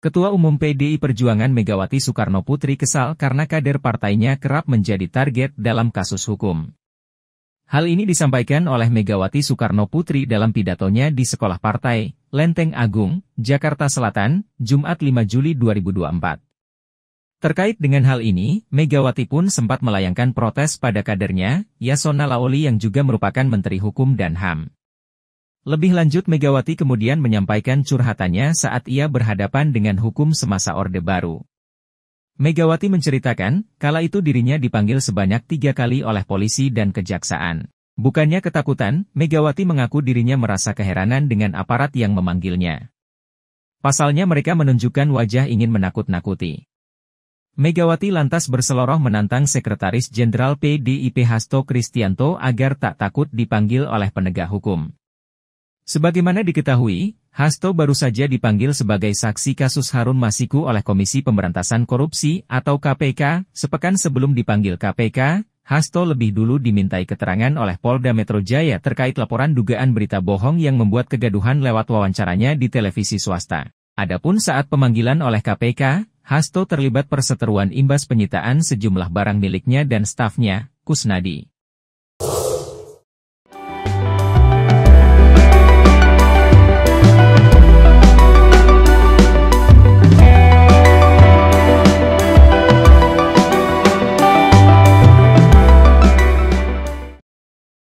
Ketua Umum PDI Perjuangan Megawati Soekarno Putri kesal karena kader partainya kerap menjadi target dalam kasus hukum. Hal ini disampaikan oleh Megawati Soekarno Putri dalam pidatonya di Sekolah Partai, Lenteng Agung, Jakarta Selatan, Jumat 5 Juli 2024. Terkait dengan hal ini, Megawati pun sempat melayangkan protes pada kadernya, Yasona Laoli yang juga merupakan Menteri Hukum dan HAM. Lebih lanjut Megawati kemudian menyampaikan curhatannya saat ia berhadapan dengan hukum semasa Orde Baru. Megawati menceritakan, kala itu dirinya dipanggil sebanyak tiga kali oleh polisi dan kejaksaan. Bukannya ketakutan, Megawati mengaku dirinya merasa keheranan dengan aparat yang memanggilnya. Pasalnya mereka menunjukkan wajah ingin menakut-nakuti. Megawati lantas berseloroh menantang Sekretaris Jenderal PDIP Hasto Kristianto agar tak takut dipanggil oleh penegak hukum. Sebagaimana diketahui, Hasto baru saja dipanggil sebagai saksi kasus Harun Masiku oleh Komisi Pemberantasan Korupsi atau KPK. Sepekan sebelum dipanggil KPK, Hasto lebih dulu dimintai keterangan oleh Polda Metro Jaya terkait laporan dugaan berita bohong yang membuat kegaduhan lewat wawancaranya di televisi swasta. Adapun saat pemanggilan oleh KPK, Hasto terlibat perseteruan imbas penyitaan sejumlah barang miliknya dan stafnya, Kusnadi.